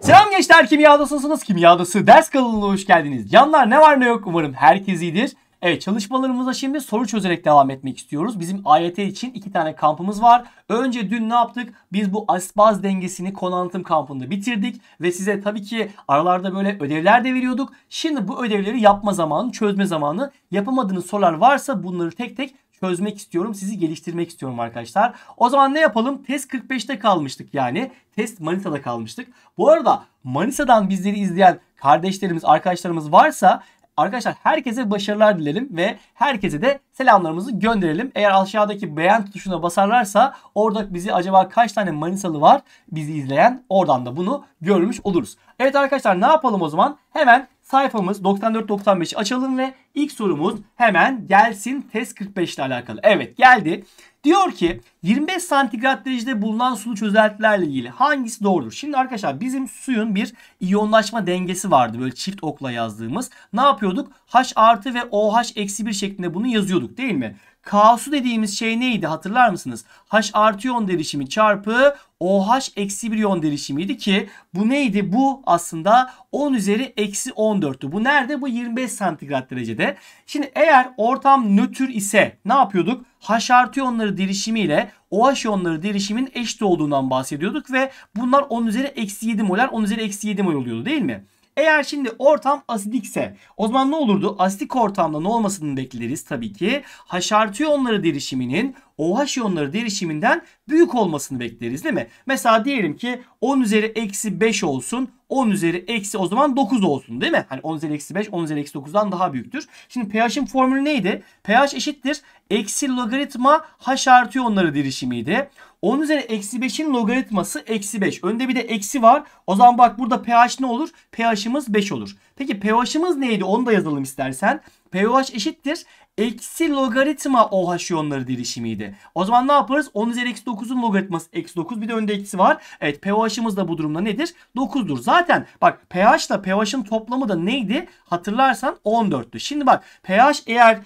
Selam gençler kimyadasısınız. Kimyadası ders kanalına hoş geldiniz. Canlar ne var ne yok umarım herkes iyidir. Evet çalışmalarımıza şimdi soru çözerek devam etmek istiyoruz. Bizim AYT için iki tane kampımız var. Önce dün ne yaptık? Biz bu asit baz dengesini konu anlatım kampında bitirdik. Ve size tabii ki aralarda böyle ödevler de veriyorduk. Şimdi bu ödevleri yapma zamanı, çözme zamanı. Yapamadığınız sorular varsa bunları tek tek çözmek istiyorum. Sizi geliştirmek istiyorum arkadaşlar. O zaman ne yapalım? Test 45'te kalmıştık yani. Test Manisa'da kalmıştık. Bu arada Manisa'dan bizleri izleyen kardeşlerimiz, arkadaşlarımız varsa Arkadaşlar herkese başarılar dilerim ve herkese de selamlarımızı gönderelim. Eğer aşağıdaki beğen tuşuna basarlarsa orada bizi acaba kaç tane Manisalı var bizi izleyen oradan da bunu görmüş oluruz. Evet arkadaşlar ne yapalım o zaman? Hemen sayfamız 94-95'i açalım ve ilk sorumuz hemen gelsin test 45 ile alakalı. Evet geldi. Diyor ki 25 santigrat derecede bulunan sulu çözeltilerle ilgili hangisi doğrudur? Şimdi arkadaşlar bizim suyun bir iyonlaşma dengesi vardı böyle çift okla yazdığımız. Ne yapıyorduk? H artı ve OH eksi 1 şeklinde bunu yazıyorduk değil mi? Kaosu dediğimiz şey neydi hatırlar mısınız? H artı iyon derişimi çarpı OH eksi bir iyon derişimiydi ki bu neydi? Bu aslında 10 üzeri eksi 14'tü. Bu nerede? Bu 25 santigrat derecede. Şimdi eğer ortam nötr ise ne yapıyorduk? H artı iyonları derişimiyle OH iyonları derişimin eşit olduğundan bahsediyorduk ve bunlar 10 üzeri eksi 7 molar 10 üzeri eksi 7 mol oluyordu değil mi? Eğer şimdi ortam asidikse o zaman ne olurdu? Asidik ortamda ne olmasını bekleriz tabii ki. Haşartı iyonları derişiminin OH iyonları derişiminden büyük olmasını bekleriz değil mi? Mesela diyelim ki 10 üzeri eksi 5 olsun. 10 üzeri eksi o zaman 9 olsun değil mi? Hani 10 üzeri eksi 5 10 üzeri eksi 9'dan daha büyüktür. Şimdi pH'in formülü neydi? pH eşittir. Eksi logaritma H artı iyonları derişimiydi. 10 üzeri eksi 5'in logaritması eksi 5. Önde bir de eksi var. O zaman bak burada pH ne olur? pH'imiz 5 olur. Peki pH'imiz neydi? Onu da yazalım istersen. pH eşittir eksi logaritma OH iyonları derişimiydi. O zaman ne yaparız? 10 üzeri eksi 9'un logaritması eksi 9 bir de önde eksi var. Evet pOH'ımız da bu durumda nedir? 9'dur. Zaten bak pH ile pH'ın toplamı da neydi? Hatırlarsan 14'tü. Şimdi bak pH eğer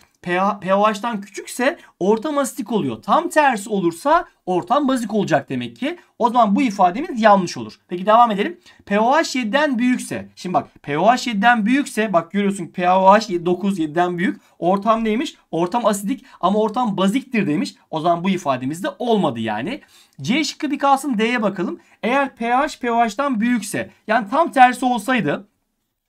pH'dan küçükse ortam asitik oluyor. Tam tersi olursa ortam bazik olacak demek ki. O zaman bu ifademiz yanlış olur. Peki devam edelim. pOH 7'den büyükse. Şimdi bak pOH 7'den büyükse bak görüyorsun pOH 9 7'den büyük. Ortam neymiş? Ortam asidik ama ortam baziktir demiş. O zaman bu ifademiz de olmadı yani. C şıkkı bir kalsın D'ye bakalım. Eğer pH pOH'dan büyükse yani tam tersi olsaydı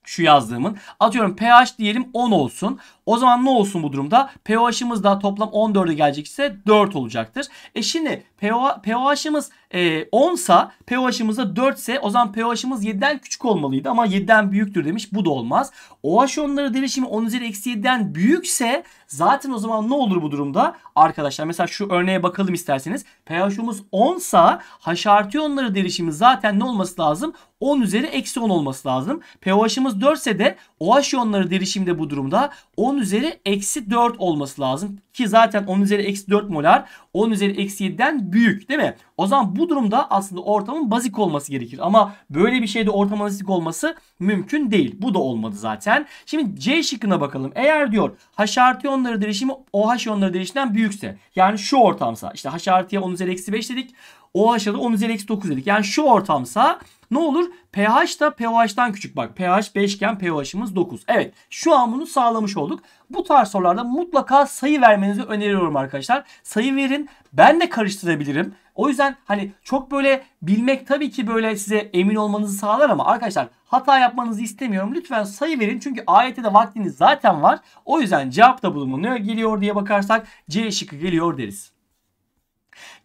şu yazdığımın. Atıyorum pH diyelim 10 olsun. O zaman ne olsun bu durumda? pOH'ımız da toplam 14'e gelecekse 4 olacaktır. E şimdi pOH, pOH'ımız e, 10 sa pOH'ımız da 4 ise o zaman pOH'ımız 7'den küçük olmalıydı ama 7'den büyüktür demiş. Bu da olmaz. OH onları derişimi 10 üzeri eksi 7'den büyükse zaten o zaman ne olur bu durumda? Arkadaşlar mesela şu örneğe bakalım isterseniz. pH'ımız 10 sa H artı onları derişimi zaten ne olması lazım? 10 üzeri eksi 10 olması lazım. pOH'ımız 4 ise de OH iyonları derişimde bu durumda 10 üzeri eksi 4 olması lazım. Ki zaten 10 üzeri eksi 4 molar 10 üzeri eksi 7'den büyük değil mi? O zaman bu durumda aslında ortamın bazik olması gerekir. Ama böyle bir şeyde ortamın bazik olması mümkün değil. Bu da olmadı zaten. Şimdi C şıkkına bakalım. Eğer diyor H artı iyonları derişimi OH iyonları derişimden büyükse. Yani şu ortamsa işte H artıya 10 üzeri eksi 5 dedik. OH'a da 10 üzeri eksi 9 dedik. Yani şu ortamsa ne olur? pH da POH'dan küçük. Bak pH 5 iken pOH'ımız 9. Evet şu an bunu sağlamış olduk. Bu tarz sorularda mutlaka sayı vermenizi öneriyorum arkadaşlar. Sayı verin. Ben de karıştırabilirim. O yüzden hani çok böyle bilmek tabii ki böyle size emin olmanızı sağlar ama arkadaşlar hata yapmanızı istemiyorum. Lütfen sayı verin çünkü ayette de vaktiniz zaten var. O yüzden cevap da bulunuyor. Geliyor diye bakarsak C şıkkı geliyor deriz.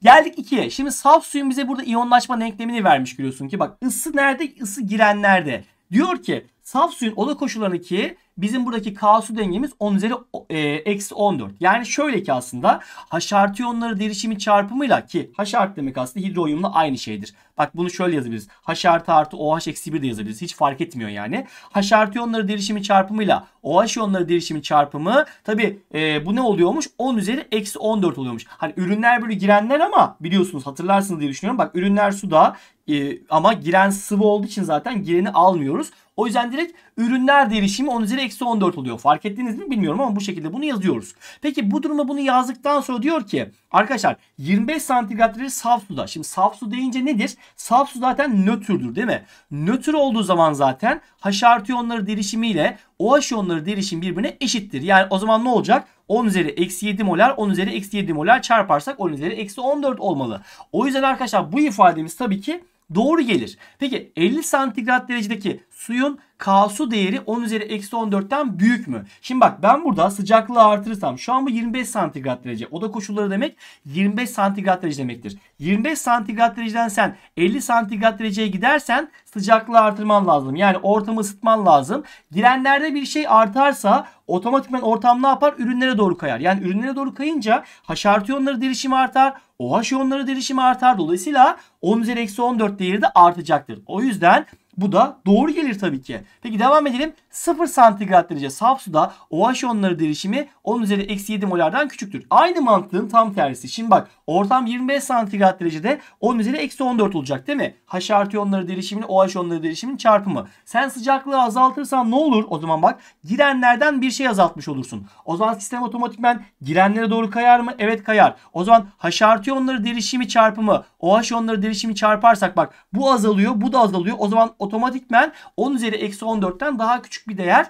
Geldik 2'ye. Şimdi saf suyun bize burada iyonlaşma denklemini vermiş görüyorsun ki bak ısı nerede? Isı girenlerde. Diyor ki Saf suyun oda koşullarını ki bizim buradaki K su dengemiz 10 üzeri e, eksi 14. Yani şöyle ki aslında H artı iyonları derişimi çarpımıyla ki H artı demek aslında hidroyumla aynı şeydir. Bak bunu şöyle yazabiliriz. H artı artı OH eksi 1 de yazabiliriz. Hiç fark etmiyor yani. H artı iyonları derişimi çarpımıyla OH iyonları derişimi çarpımı tabi e, bu ne oluyormuş? 10 üzeri eksi 14 oluyormuş. Hani ürünler böyle girenler ama biliyorsunuz hatırlarsınız diye düşünüyorum. Bak ürünler suda e, ama giren sıvı olduğu için zaten gireni almıyoruz. O yüzden direkt ürünler derişimi 10 üzeri eksi 14 oluyor. Fark ettiniz mi bilmiyorum ama bu şekilde bunu yazıyoruz. Peki bu duruma bunu yazdıktan sonra diyor ki arkadaşlar 25 santigrat derece saf suda. Şimdi saf su deyince nedir? Saf su zaten nötrdür değil mi? Nötr olduğu zaman zaten H artı iyonları derişimiyle OH iyonları derişim birbirine eşittir. Yani o zaman ne olacak? 10 üzeri eksi 7 molar 10 üzeri eksi 7 molar çarparsak 10 üzeri eksi 14 olmalı. O yüzden arkadaşlar bu ifademiz tabii ki doğru gelir. Peki 50 santigrat derecedeki suyun K'su değeri 10 üzeri eksi 14'ten büyük mü? Şimdi bak ben burada sıcaklığı artırırsam şu an bu 25 santigrat derece. Oda koşulları demek 25 santigrat derece demektir. 25 santigrat dereceden sen 50 santigrat dereceye gidersen sıcaklığı artırman lazım. Yani ortamı ısıtman lazım. Girenlerde bir şey artarsa otomatikman ortam ne yapar? Ürünlere doğru kayar. Yani ürünlere doğru kayınca haşartiyonları derişimi artar. OH yonları derişimi artar. Dolayısıyla 10 üzeri eksi 14 değeri de artacaktır. O yüzden bu da doğru gelir tabii ki. Peki devam edelim. 0 santigrat derece saf suda OH yonları derişimi 10 üzeri eksi 7 molardan küçüktür. Aynı mantığın tam tersi. Şimdi bak ortam 25 santigrat derecede 10 üzeri eksi 14 olacak değil mi? H artı yonları derişimini OH yonları derişimin çarpımı. Sen sıcaklığı azaltırsan ne olur? O zaman bak girenlerden bir şey azaltmış olursun. O zaman sistem otomatikmen girenlere doğru kayar mı? Evet kayar. O zaman H artı yonları derişimi çarpımı OH yonları derişimi çarparsak bak bu azalıyor bu da azalıyor. O zaman otomatikmen 10 üzeri eksi 14'ten daha küçük düşük bir değer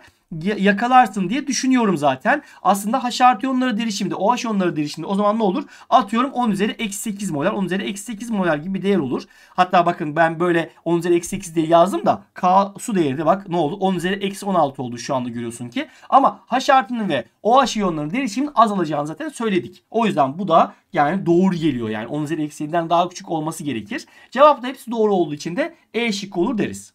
yakalarsın diye düşünüyorum zaten. Aslında H artı iyonları derişimde, OH iyonları derişimde o zaman ne olur? Atıyorum 10 üzeri eksi 8 molar, 10 üzeri eksi 8 molar gibi bir değer olur. Hatta bakın ben böyle 10 üzeri eksi 8 diye yazdım da K su değeri de bak ne oldu? 10 üzeri eksi 16 oldu şu anda görüyorsun ki. Ama H artının ve OH iyonlarının derişiminin azalacağını zaten söyledik. O yüzden bu da yani doğru geliyor yani 10 üzeri eksi 7'den daha küçük olması gerekir. Cevap da hepsi doğru olduğu için de E şıkkı olur deriz.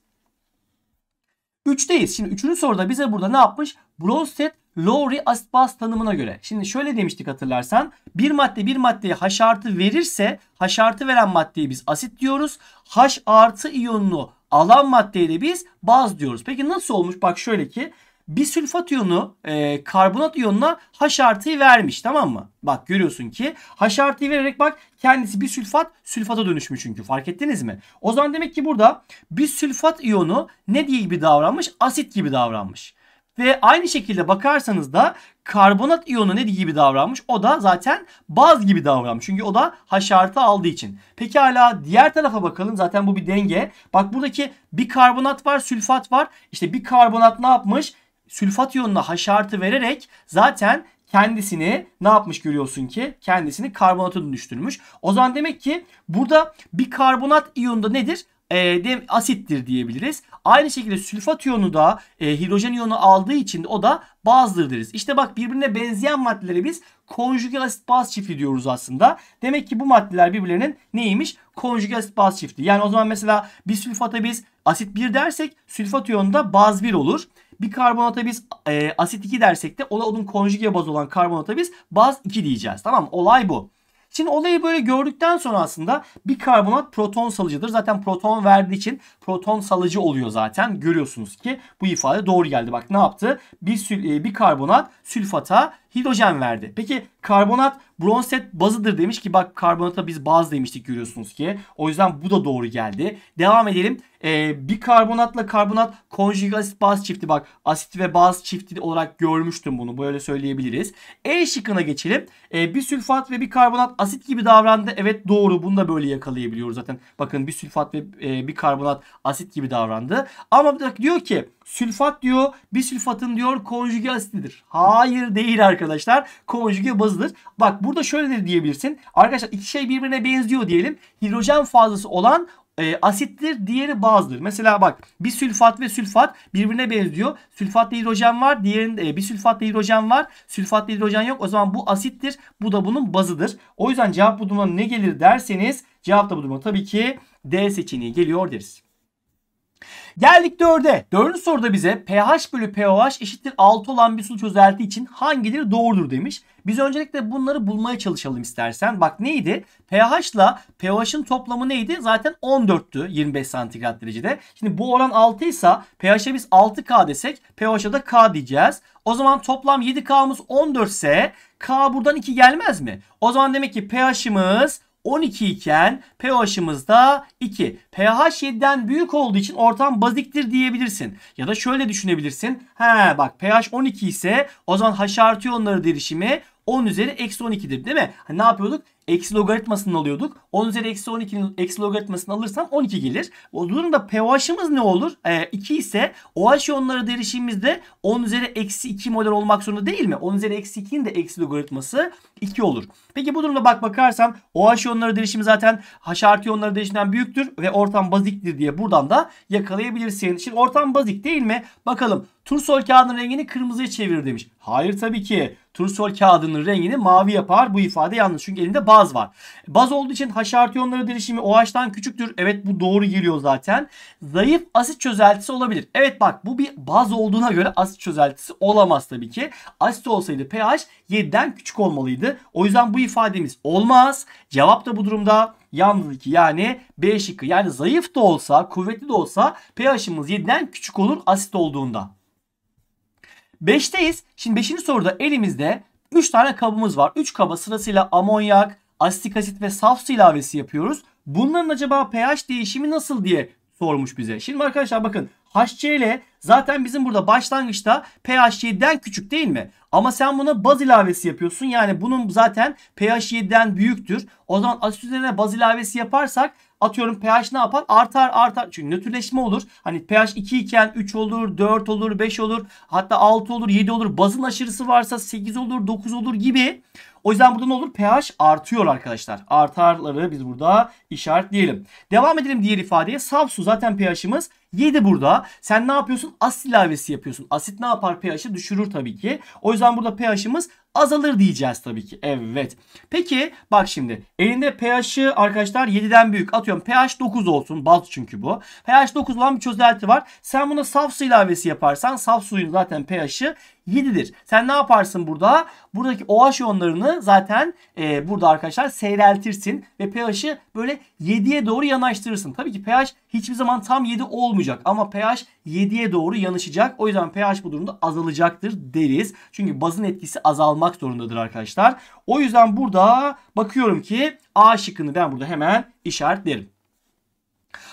3'teyiz. Şimdi 3. soruda bize burada ne yapmış? Bronsted Lowry asit baz tanımına göre. Şimdi şöyle demiştik hatırlarsan. Bir madde bir maddeye H artı verirse H artı veren maddeyi biz asit diyoruz. H artı iyonunu alan maddeye de biz baz diyoruz. Peki nasıl olmuş? Bak şöyle ki bisülfat iyonu e, karbonat iyonuna H artıyı vermiş tamam mı? Bak görüyorsun ki H artıyı vererek bak kendisi bir bisülfat sülfata dönüşmüş çünkü fark ettiniz mi? O zaman demek ki burada bir bisülfat iyonu ne diye gibi davranmış? Asit gibi davranmış. Ve aynı şekilde bakarsanız da karbonat iyonu ne gibi davranmış? O da zaten baz gibi davranmış. Çünkü o da H artı aldığı için. Peki hala diğer tarafa bakalım. Zaten bu bir denge. Bak buradaki bir karbonat var, sülfat var. İşte bir karbonat ne yapmış? sülfat iyonuna H vererek zaten kendisini ne yapmış görüyorsun ki? Kendisini karbonata dönüştürmüş. O zaman demek ki burada bir karbonat iyonunda nedir? e, dem asittir diyebiliriz. Aynı şekilde sülfat iyonu da e, hidrojen iyonu aldığı için o da bazdır deriz. İşte bak birbirine benzeyen maddeleri biz konjügal asit baz çifti diyoruz aslında. Demek ki bu maddeler birbirlerinin neymiş? Konjügal asit baz çifti. Yani o zaman mesela bir sülfata biz asit 1 dersek sülfat iyonu da baz 1 olur. Bir karbonata biz e, asit 2 dersek de o da onun konjüge baz olan karbonata biz baz 2 diyeceğiz. Tamam mı? Olay bu. Şimdi olayı böyle gördükten sonra aslında bir karbonat proton salıcıdır. Zaten proton verdiği için proton salıcı oluyor zaten. Görüyorsunuz ki bu ifade doğru geldi. Bak ne yaptı? Bir, sül- e, karbonat sülfata hidrojen verdi. Peki karbonat bronzet bazıdır demiş ki bak karbonata biz baz demiştik görüyorsunuz ki. O yüzden bu da doğru geldi. Devam edelim. Ee, bir karbonatla karbonat konjüge asit baz çifti bak asit ve baz çifti olarak görmüştüm bunu böyle söyleyebiliriz. E şıkkına geçelim. Ee, bir sülfat ve bir karbonat asit gibi davrandı. Evet doğru bunu da böyle yakalayabiliyoruz zaten. Bakın bir sülfat ve e, bir karbonat asit gibi davrandı. Ama diyor ki Sülfat diyor bir sülfatın diyor konjüge asitidir. Hayır değil arkadaşlar. Konjüge bazıdır. Bak burada şöyle de diyebilirsin. Arkadaşlar iki şey birbirine benziyor diyelim. Hidrojen fazlası olan e, asittir, diğeri bazdır. Mesela bak bir sülfat ve sülfat birbirine benziyor. Sülfatta hidrojen var, diğerinde e, bir sülfatta hidrojen var, sülfatta hidrojen yok. O zaman bu asittir, bu da bunun bazıdır. O yüzden cevap bu duruma ne gelir derseniz cevap da bu duruma tabii ki D seçeneği geliyor deriz. Geldik 4'e. 4. soruda bize pH bölü pOH eşittir 6 olan bir su çözelti için hangileri doğrudur demiş. Biz öncelikle bunları bulmaya çalışalım istersen. Bak neydi? pH ile pOH'ın toplamı neydi? Zaten 14'tü 25 santigrat derecede. Şimdi bu oran 6 ise pH'e biz 6K desek pOH'a da K diyeceğiz. O zaman toplam 7K'mız 14 ise K buradan 2 gelmez mi? O zaman demek ki pH'imiz 12 iken pH'ımız da 2. pH 7'den büyük olduğu için ortam baziktir diyebilirsin. Ya da şöyle düşünebilirsin. He bak pH 12 ise o zaman H artı iyonları derişimi 10 üzeri eksi 12'dir değil mi? Hani ne yapıyorduk? eksi logaritmasını alıyorduk. 10 üzeri eksi 12'nin eksi logaritmasını alırsam 12 gelir. O durumda pH'ımız ne olur? E, ee, 2 ise OH yonlara derişimimizde 10 üzeri eksi 2 model olmak zorunda değil mi? 10 üzeri eksi 2'nin de eksi logaritması 2 olur. Peki bu durumda bak bakarsam OH yonlara derişimi zaten H artı yonlara derişimden büyüktür ve ortam baziktir diye buradan da yakalayabilirsin. Şimdi ortam bazik değil mi? Bakalım Tursol kağıdının rengini kırmızıya çevir demiş. Hayır tabii ki. Tursol kağıdının rengini mavi yapar. Bu ifade yanlış. Çünkü elinde bağ baz var. Baz olduğu için H artı iyonları derişimi OH'dan küçüktür. Evet bu doğru geliyor zaten. Zayıf asit çözeltisi olabilir. Evet bak bu bir baz olduğuna göre asit çözeltisi olamaz tabii ki. Asit olsaydı pH 7'den küçük olmalıydı. O yüzden bu ifademiz olmaz. Cevap da bu durumda yalnız ki yani B şıkkı. Yani zayıf da olsa kuvvetli de olsa pH'imiz 7'den küçük olur asit olduğunda. 5'teyiz. Şimdi 5. soruda elimizde 3 tane kabımız var. 3 kaba sırasıyla amonyak, asitik asit ve saf su ilavesi yapıyoruz. Bunların acaba pH değişimi nasıl diye sormuş bize. Şimdi arkadaşlar bakın HCl zaten bizim burada başlangıçta pH 7'den küçük değil mi? Ama sen buna baz ilavesi yapıyorsun. Yani bunun zaten pH 7'den büyüktür. O zaman asit üzerine baz ilavesi yaparsak atıyorum pH ne yapar? Artar artar. Çünkü nötrleşme olur. Hani pH 2 iken 3 olur, 4 olur, 5 olur. Hatta 6 olur, 7 olur. Bazın aşırısı varsa 8 olur, 9 olur gibi. O yüzden burada ne olur? pH artıyor arkadaşlar. Artarları biz burada işaretleyelim. Devam edelim diğer ifadeye. Saf su zaten pH'imiz 7 burada. Sen ne yapıyorsun? Asit ilavesi yapıyorsun. Asit ne yapar? pH'i düşürür tabii ki. O yüzden burada pH'imiz azalır diyeceğiz tabii ki. Evet. Peki bak şimdi elinde pH'ı arkadaşlar 7'den büyük. Atıyorum pH 9 olsun. Balt çünkü bu. pH 9 olan bir çözelti var. Sen buna saf su ilavesi yaparsan saf suyun zaten pH'ı 7'dir. Sen ne yaparsın burada? Buradaki OH iyonlarını zaten e, burada arkadaşlar seyreltirsin ve pH'ı böyle 7'ye doğru yanaştırırsın. Tabii ki pH hiçbir zaman tam 7 olmayacak ama pH 7'ye doğru yanışacak. O yüzden pH bu durumda azalacaktır deriz. Çünkü bazın etkisi azalma almak zorundadır arkadaşlar. O yüzden burada bakıyorum ki A şıkkını ben burada hemen işaretlerim.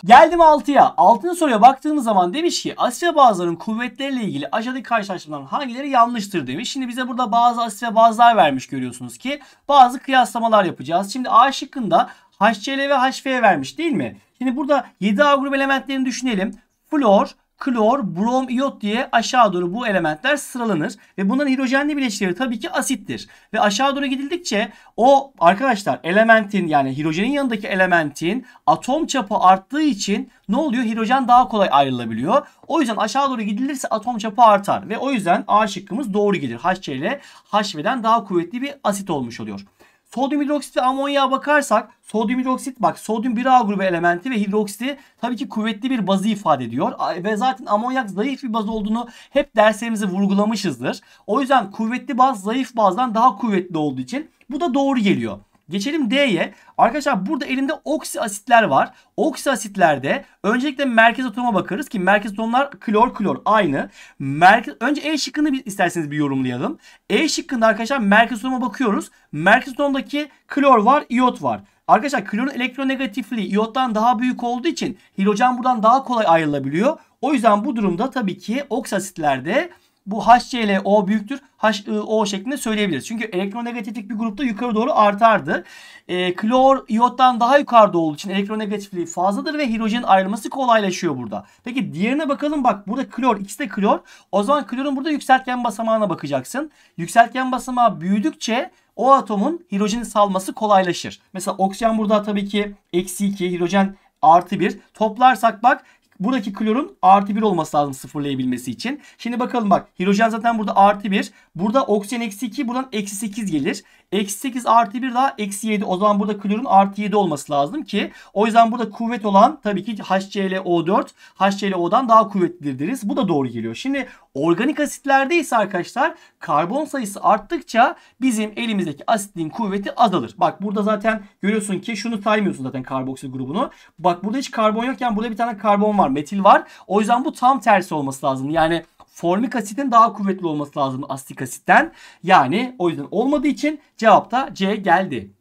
Geldim 6'ya. 6. soruya baktığımız zaman demiş ki Asya bazıların kuvvetleriyle ilgili aşağıdaki karşılaştırmaların hangileri yanlıştır demiş. Şimdi bize burada bazı Asya bazılar vermiş görüyorsunuz ki bazı kıyaslamalar yapacağız. Şimdi A şıkkında HCl ve HF vermiş değil mi? Şimdi burada 7A grup elementlerini düşünelim. Flor, klor, brom, iyot diye aşağı doğru bu elementler sıralanır. Ve bunların hidrojenli bileşikleri tabii ki asittir. Ve aşağı doğru gidildikçe o arkadaşlar elementin yani hidrojenin yanındaki elementin atom çapı arttığı için ne oluyor? Hidrojen daha kolay ayrılabiliyor. O yüzden aşağı doğru gidilirse atom çapı artar. Ve o yüzden A şıkkımız doğru gelir. HC ile HV'den daha kuvvetli bir asit olmuş oluyor. Sodyum hidroksiti amonyaya bakarsak sodyum hidroksit bak sodyum 1A grubu elementi ve hidroksiti tabii ki kuvvetli bir bazı ifade ediyor. Ve zaten amonyak zayıf bir baz olduğunu hep derslerimizi vurgulamışızdır. O yüzden kuvvetli baz zayıf bazdan daha kuvvetli olduğu için bu da doğru geliyor. Geçelim D'ye. Arkadaşlar burada elinde oksi asitler var. Oksi asitlerde öncelikle merkez atoma bakarız ki merkez atomlar klor klor aynı. Merkez, önce E şıkkını bir, isterseniz bir yorumlayalım. E şıkkında arkadaşlar merkez atoma bakıyoruz. Merkez atomdaki klor var, iot var. Arkadaşlar klorun elektronegatifliği iottan daha büyük olduğu için hidrojen buradan daha kolay ayrılabiliyor. O yüzden bu durumda tabii ki oksi asitlerde bu ile o büyüktür HIO şeklinde söyleyebiliriz. Çünkü elektronegatiflik bir grupta yukarı doğru artardı. E, klor iyottan daha yukarıda olduğu için elektronegatifliği fazladır ve hidrojen ayrılması kolaylaşıyor burada. Peki diğerine bakalım bak burada klor ikisi de klor. O zaman klorun burada yükseltgen basamağına bakacaksın. Yükseltgen basamağı büyüdükçe o atomun hidrojeni salması kolaylaşır. Mesela oksijen burada tabii ki eksi 2 hidrojen artı 1. Toplarsak bak Buradaki klorun artı 1 olması lazım sıfırlayabilmesi için. Şimdi bakalım bak hidrojen zaten burada artı 1. Burada oksijen eksi 2 buradan eksi 8 gelir. Eksi 8 artı 1 daha eksi 7. O zaman burada klorun artı 7 olması lazım ki. O yüzden burada kuvvet olan tabii ki HClO4 HClO'dan daha kuvvetlidir deriz. Bu da doğru geliyor. Şimdi organik asitlerde ise arkadaşlar karbon sayısı arttıkça bizim elimizdeki asitliğin kuvveti azalır. Bak burada zaten görüyorsun ki şunu saymıyorsun zaten karboksil grubunu. Bak burada hiç karbon yokken burada bir tane karbon var metil var. O yüzden bu tam tersi olması lazım. Yani formik asitin daha kuvvetli olması lazım astik asitten. Yani o yüzden olmadığı için cevap da C geldi.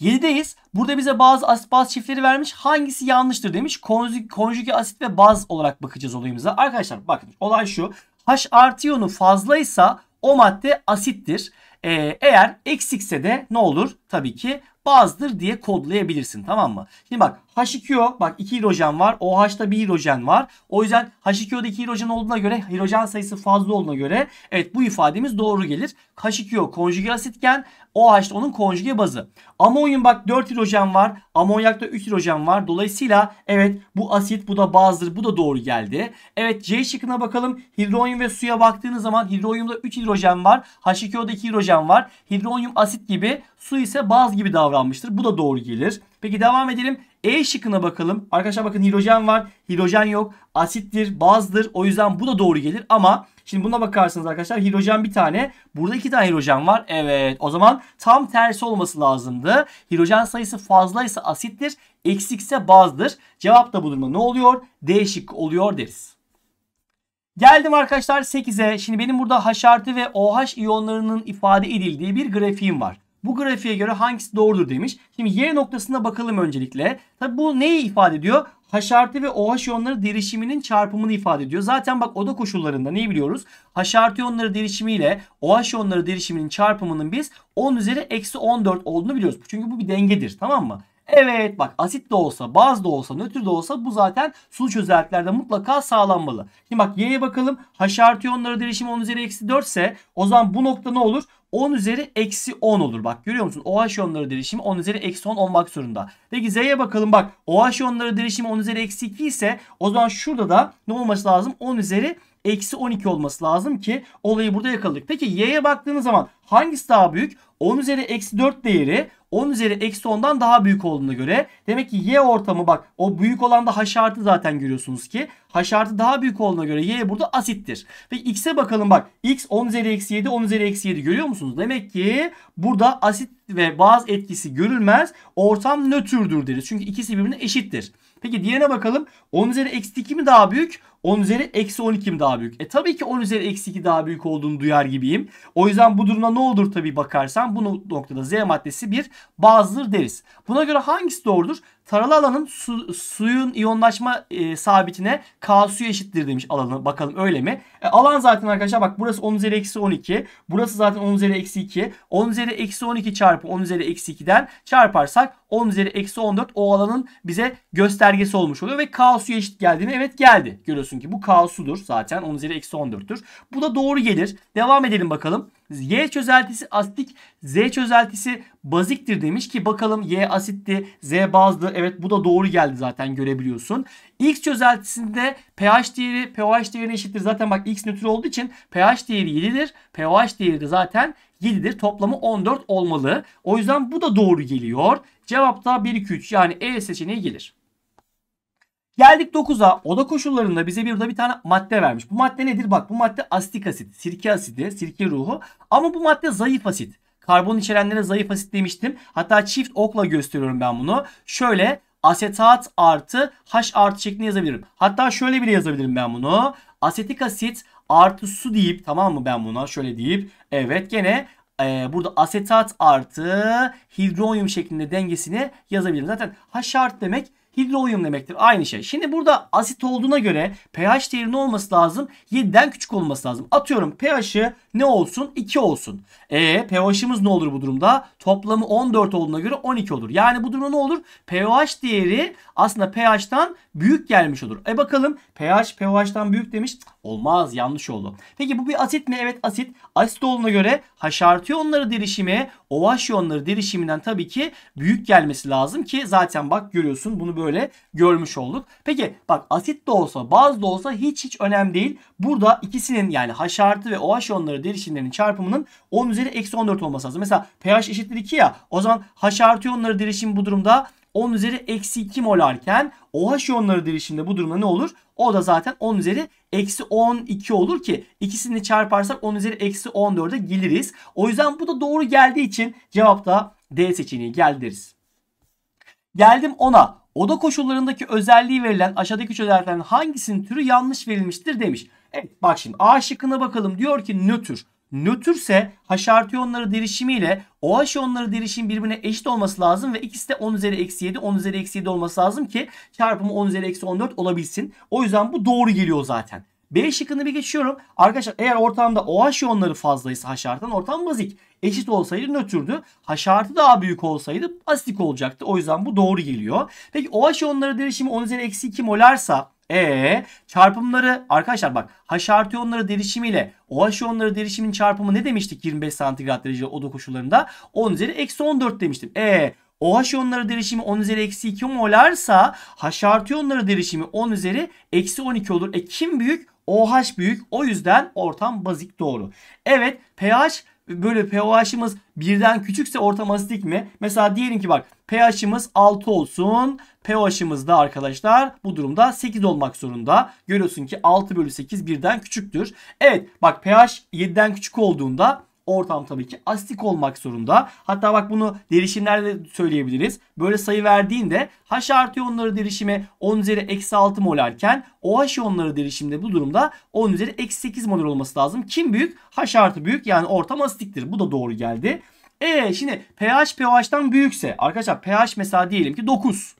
7'deyiz. Burada bize bazı asit baz çiftleri vermiş. Hangisi yanlıştır demiş. Konjü, konjüge asit ve baz olarak bakacağız olayımıza. Arkadaşlar bakın olay şu. H artı iyonu fazlaysa o madde asittir. Ee, eğer eksikse de ne olur? Tabii ki bazdır diye kodlayabilirsin tamam mı? Şimdi bak H2O bak 2 hidrojen var. OH'da 1 hidrojen var. O yüzden H2O'da 2 hidrojen olduğuna göre hidrojen sayısı fazla olduğuna göre evet bu ifademiz doğru gelir. H2O konjüge asitken OH da onun konjüge bazı. Amonyum bak 4 hidrojen var. Amonyakta 3 hidrojen var. Dolayısıyla evet bu asit bu da bazdır. Bu da doğru geldi. Evet C şıkkına bakalım. Hidronyum ve suya baktığınız zaman hidronyumda 3 hidrojen var. H2O'da 2 hidrojen var. Hidronyum asit gibi su ise baz gibi davranmıştır. Bu da doğru gelir. Peki devam edelim. E şıkkına bakalım. Arkadaşlar bakın hidrojen var. Hidrojen yok. Asittir, bazdır. O yüzden bu da doğru gelir ama şimdi buna bakarsınız arkadaşlar hidrojen bir tane. Burada iki tane hidrojen var. Evet o zaman tam tersi olması lazımdı. Hidrojen sayısı fazlaysa asittir. Eksikse bazdır. Cevap da budur durumda ne oluyor? D şıkkı oluyor deriz. Geldim arkadaşlar 8'e. Şimdi benim burada H artı ve OH iyonlarının ifade edildiği bir grafiğim var. Bu grafiğe göre hangisi doğrudur demiş. Şimdi Y noktasına bakalım öncelikle. Tabi bu neyi ifade ediyor? H artı ve OH iyonları derişiminin çarpımını ifade ediyor. Zaten bak oda koşullarında neyi biliyoruz? H artı iyonları derişimiyle OH iyonları derişiminin çarpımının biz 10 üzeri eksi 14 olduğunu biliyoruz. Çünkü bu bir dengedir tamam mı? Evet bak asit de olsa baz da olsa nötr de olsa bu zaten sulu çözeltilerde mutlaka sağlanmalı. Şimdi bak y'ye bakalım. H artı iyonları derişimi 10 üzeri eksi 4 ise o zaman bu nokta ne olur? 10 üzeri eksi 10 olur. Bak görüyor musun? OH iyonları derişimi 10 üzeri eksi 10 olmak zorunda. Peki Z'ye bakalım bak. OH iyonları derişimi 10 üzeri eksi 2 ise o zaman şurada da ne olması lazım? 10 üzeri eksi 12 olması lazım ki olayı burada yakaladık. Peki Y'ye baktığınız zaman hangisi daha büyük? 10 üzeri eksi 4 değeri 10 üzeri eksi 10'dan daha büyük olduğuna göre demek ki y ortamı bak o büyük olan da h artı zaten görüyorsunuz ki h artı daha büyük olduğuna göre y burada asittir. Ve x'e bakalım bak x 10 üzeri eksi 7 10 üzeri eksi 7 görüyor musunuz? Demek ki burada asit ve baz etkisi görülmez ortam nötrdür deriz. Çünkü ikisi birbirine eşittir. Peki diğerine bakalım 10 üzeri eksi 2 mi daha büyük 10 üzeri eksi 12 mi daha büyük? E tabii ki 10 üzeri eksi 2 daha büyük olduğunu duyar gibiyim. O yüzden bu duruma ne olur tabii bakarsan bu noktada Z maddesi bir bazdır deriz. Buna göre hangisi doğrudur? Taralı alanın su, suyun iyonlaşma e, sabitine K suyu eşittir demiş alanı. Bakalım öyle mi? E, alan zaten arkadaşlar bak burası 10 üzeri eksi 12. Burası zaten 10 üzeri eksi 2. 10 üzeri eksi 12 çarpı 10 üzeri eksi 2'den çarparsak 10 üzeri eksi 14 o alanın bize göstergesi olmuş oluyor. Ve K suyu eşit geldi mi? Evet geldi. Görüyorsun ki bu K sudur zaten. 10 üzeri eksi 14'tür. Bu da doğru gelir. Devam edelim bakalım. Y çözeltisi asitik, Z çözeltisi baziktir demiş ki bakalım Y asitti, Z bazlı. Evet bu da doğru geldi zaten görebiliyorsun. X çözeltisinde pH değeri pOH değerine eşittir. Zaten bak X nötr olduğu için pH değeri 7'dir. pOH değeri de zaten 7'dir. Toplamı 14 olmalı. O yüzden bu da doğru geliyor. Cevap da 1 2 3 yani E seçeneği gelir. Geldik 9'a. Oda koşullarında bize bir burada bir tane madde vermiş. Bu madde nedir? Bak bu madde astik asit, sirke asidi, sirke ruhu. Ama bu madde zayıf asit. Karbon içerenlere zayıf asit demiştim. Hatta çift okla gösteriyorum ben bunu. Şöyle asetat artı H artı şeklinde yazabilirim. Hatta şöyle bile yazabilirim ben bunu. Asetik asit artı su deyip tamam mı ben buna şöyle deyip evet gene e, burada asetat artı hidronyum şeklinde dengesini yazabilirim. Zaten H artı demek hidrolyum demektir. Aynı şey. Şimdi burada asit olduğuna göre pH değeri ne olması lazım? 7'den küçük olması lazım. Atıyorum pH'i ne olsun? 2 olsun. E pH'imiz ne olur bu durumda? Toplamı 14 olduğuna göre 12 olur. Yani bu durumda ne olur? pH değeri aslında pH'tan büyük gelmiş olur. E bakalım pH pOH'dan büyük demiş. Olmaz yanlış oldu. Peki bu bir asit mi? Evet asit. Asit olduğuna göre H artı yonları derişimi OH yonları derişiminden tabii ki büyük gelmesi lazım ki zaten bak görüyorsun bunu böyle görmüş olduk. Peki bak asit de olsa baz da olsa hiç hiç önemli değil. Burada ikisinin yani H artı ve OH yonları derişimlerinin çarpımının 10 üzeri eksi 14 olması lazım. Mesela pH eşittir 2 ya o zaman H artı yonları derişimi bu durumda 10 üzeri eksi 2 molarken OH iyonları derişimde bu durumda ne olur? O da zaten 10 üzeri eksi 12 olur ki ikisini çarparsak 10 üzeri eksi 14'e geliriz. O yüzden bu da doğru geldiği için cevap da D seçeneği geldi deriz. Geldim 10'a. Oda koşullarındaki özelliği verilen aşağıdaki üç özelliklerden hangisinin türü yanlış verilmiştir demiş. Evet bak şimdi A şıkkına bakalım diyor ki nötr nötrse H artı iyonları derişimi ile OH iyonları derişim birbirine eşit olması lazım ve ikisi de 10 üzeri eksi 7 10 üzeri eksi 7 olması lazım ki çarpımı 10 üzeri eksi 14 olabilsin. O yüzden bu doğru geliyor zaten. B şıkkını bir geçiyorum. Arkadaşlar eğer ortamda OH iyonları fazlaysa haşartan ortam bazik. Eşit olsaydı nötrdü. haşartı daha büyük olsaydı asitik olacaktı. O yüzden bu doğru geliyor. Peki OH iyonları derişimi 10 üzeri eksi 2 molarsa e çarpımları arkadaşlar bak H artı iyonları derişimiyle OH iyonları derişimin çarpımı ne demiştik 25 santigrat derece oda koşullarında? 10 üzeri eksi 14 demiştim. E OH iyonları derişimi 10 üzeri eksi 2 molarsa H artı iyonları derişimi 10 üzeri eksi 12 olur. E kim büyük? OH büyük. O yüzden ortam bazik doğru. Evet pH bölü pH'imiz birden küçükse ortam asidik mi? Mesela diyelim ki bak pH'imiz 6 olsun. pH'imiz da arkadaşlar bu durumda 8 olmak zorunda. Görüyorsun ki 6 bölü 8 birden küçüktür. Evet bak pH 7'den küçük olduğunda ortam tabii ki asitik olmak zorunda. Hatta bak bunu derişimlerde de söyleyebiliriz. Böyle sayı verdiğinde H artı iyonları derişimi 10 üzeri eksi 6 molarken OH iyonları derişimde bu durumda 10 üzeri eksi 8 molar olması lazım. Kim büyük? H artı büyük yani ortam asitiktir. Bu da doğru geldi. E şimdi pH pOH'dan büyükse arkadaşlar pH mesela diyelim ki 9.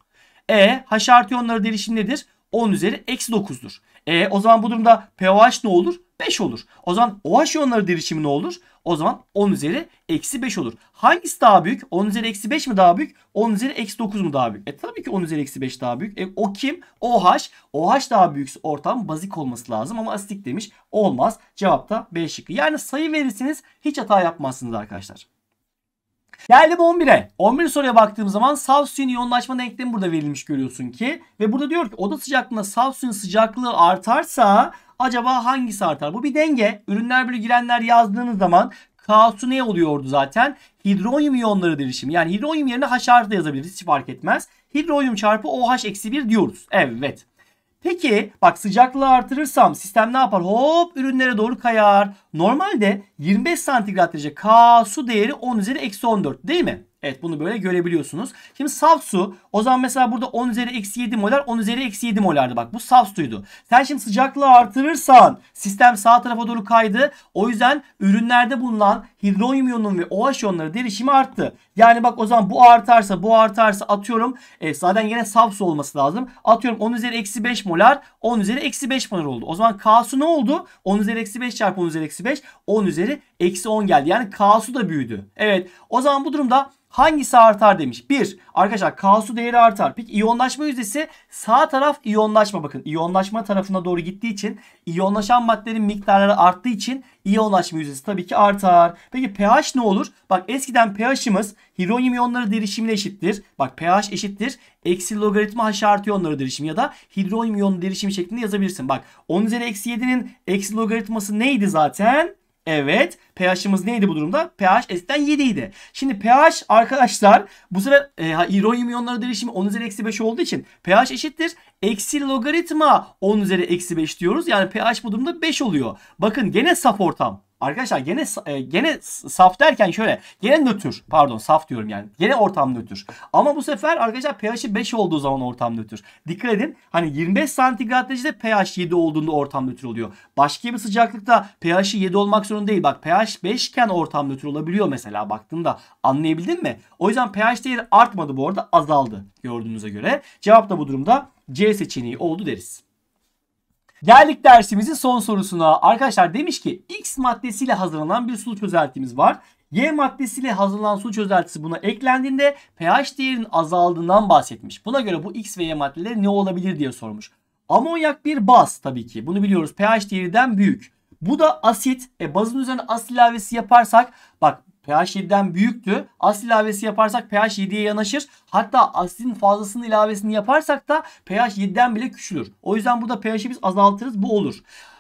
E H artı iyonları derişim nedir? 10 üzeri eksi 9'dur. E o zaman bu durumda pOH ne olur? 5 olur. O zaman OH iyonları derişimi ne olur? O zaman 10 üzeri eksi 5 olur. Hangisi daha büyük? 10 üzeri eksi 5 mi daha büyük? 10 üzeri eksi 9 mu daha büyük? E tabii ki 10 üzeri eksi 5 daha büyük. E, o kim? OH. OH daha büyükse ortam bazik olması lazım ama asitik demiş. Olmaz. Cevap da B şıkkı. Yani sayı verirsiniz hiç hata yapmazsınız arkadaşlar. Geldim 11'e. 11 soruya baktığım zaman saf yoğunlaşma iyonlaşma denklemi burada verilmiş görüyorsun ki. Ve burada diyor ki oda sıcaklığında saf sıcaklığı artarsa Acaba hangisi artar? Bu bir denge. Ürünler bölü girenler yazdığınız zaman K'su ne oluyordu zaten? Hidronyum iyonları derişimi. Yani hidronyum yerine H artı yazabiliriz. Hiç fark etmez. Hidronyum çarpı OH eksi 1 diyoruz. Evet. Peki bak sıcaklığı artırırsam sistem ne yapar? Hop ürünlere doğru kayar. Normalde 25 santigrat derece K su değeri 10 üzeri eksi 14 değil mi? Evet bunu böyle görebiliyorsunuz. Şimdi saf su o zaman mesela burada 10 üzeri eksi 7 molar 10 üzeri eksi 7 molardı bak bu saf suydu. Sen şimdi sıcaklığı artırırsan sistem sağ tarafa doğru kaydı. O yüzden ürünlerde bulunan hidronyum iyonunun ve OH iyonları derişimi arttı. Yani bak o zaman bu artarsa bu artarsa atıyorum e, zaten yine saf su olması lazım. Atıyorum 10 üzeri eksi 5 molar 10 üzeri eksi 5 molar oldu. O zaman K su ne oldu? 10 üzeri eksi 5 çarpı 10 üzeri eksi eksi 5. 10 üzeri eksi 10 geldi. Yani K'su da büyüdü. Evet o zaman bu durumda Hangisi artar demiş. 1. Arkadaşlar K değeri artar. Peki iyonlaşma yüzdesi sağ taraf iyonlaşma bakın. İyonlaşma tarafına doğru gittiği için iyonlaşan maddelerin miktarları arttığı için iyonlaşma yüzdesi tabii ki artar. Peki pH ne olur? Bak eskiden pH'imiz hironyum iyonları derişimine eşittir. Bak pH eşittir. Eksi logaritma H artı iyonları derişimi ya da hidronyum iyonu derişimi şeklinde yazabilirsin. Bak 10 üzeri eksi 7'nin eksi logaritması neydi zaten? Evet. pH'imiz neydi bu durumda? pH S'den 7 idi. Şimdi pH arkadaşlar bu sefer e, hidronyum iyonları derişimi 10 üzeri eksi 5 olduğu için pH eşittir. Eksi logaritma 10 üzeri eksi 5 diyoruz. Yani pH bu durumda 5 oluyor. Bakın gene saf ortam. Arkadaşlar gene e, gene saf derken şöyle gene nötr pardon saf diyorum yani gene ortam nötr. Ama bu sefer arkadaşlar pH'i 5 olduğu zaman ortam nötr. Dikkat edin hani 25 santigrat derecede pH 7 olduğunda ortam nötr oluyor. Başka bir sıcaklıkta pH'i 7 olmak zorunda değil. Bak pH 5 iken ortam nötr olabiliyor mesela baktığında anlayabildin mi? O yüzden pH değeri artmadı bu arada azaldı gördüğünüze göre. Cevap da bu durumda C seçeneği oldu deriz. Geldik dersimizin son sorusuna. Arkadaşlar demiş ki X maddesiyle hazırlanan bir sulu çözeltimiz var. Y maddesiyle hazırlanan su çözeltisi buna eklendiğinde pH değerinin azaldığından bahsetmiş. Buna göre bu X ve Y maddeleri ne olabilir diye sormuş. Amonyak bir baz tabii ki. Bunu biliyoruz. pH değerinden büyük. Bu da asit. E bazın üzerine asit ilavesi yaparsak bak pH 7'den büyüktü. Asit ilavesi yaparsak pH 7'ye yanaşır. Hatta asitin fazlasını ilavesini yaparsak da pH 7'den bile küçülür. O yüzden burada pH'i biz azaltırız. Bu olur.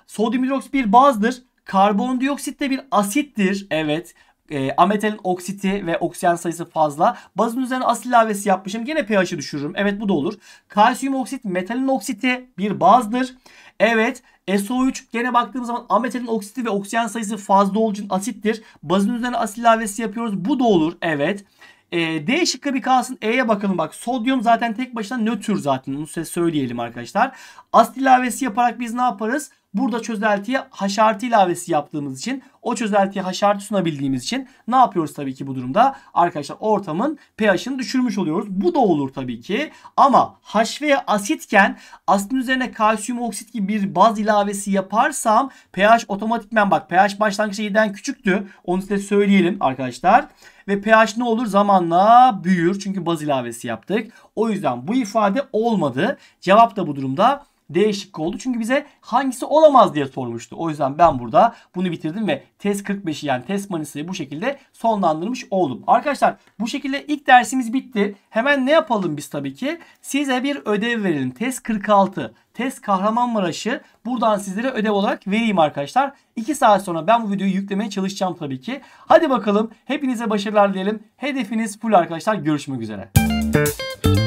Sodyum hidroks bir bazdır. Karbondioksit de bir asittir. Evet. E, ametalin oksiti ve oksijen sayısı fazla. Bazın üzerine asit ilavesi yapmışım. Gene pH'i düşürürüm. Evet bu da olur. Kalsiyum oksit metalin oksiti bir bazdır. Evet SO3 gene baktığımız zaman ametalin oksiti ve oksijen sayısı fazla olduğu için asittir. Bazın üzerine asit ilavesi yapıyoruz. Bu da olur. Evet. E, D şıkkı bir kalsın. E'ye bakalım bak. Sodyum zaten tek başına nötr zaten. Onu size söyleyelim arkadaşlar. Asit ilavesi yaparak biz ne yaparız? Burada çözeltiye haşartı ilavesi yaptığımız için o çözeltiye haşartı sunabildiğimiz için ne yapıyoruz tabii ki bu durumda? Arkadaşlar ortamın pH'ini düşürmüş oluyoruz. Bu da olur tabii ki. Ama HV asitken asitin üzerine kalsiyum oksit gibi bir baz ilavesi yaparsam pH otomatikmen bak pH başlangıçta 7'den küçüktü. Onu size söyleyelim arkadaşlar. Ve pH ne olur? Zamanla büyür. Çünkü baz ilavesi yaptık. O yüzden bu ifade olmadı. Cevap da bu durumda Değişik oldu. Çünkü bize hangisi olamaz diye sormuştu. O yüzden ben burada bunu bitirdim ve test 45'i yani test manisayı bu şekilde sonlandırmış oldum. Arkadaşlar bu şekilde ilk dersimiz bitti. Hemen ne yapalım biz tabii ki? Size bir ödev verelim. Test 46. Test Kahramanmaraş'ı buradan sizlere ödev olarak vereyim arkadaşlar. 2 saat sonra ben bu videoyu yüklemeye çalışacağım tabii ki. Hadi bakalım hepinize başarılar dileyelim. Hedefiniz full arkadaşlar. Görüşmek üzere. Müzik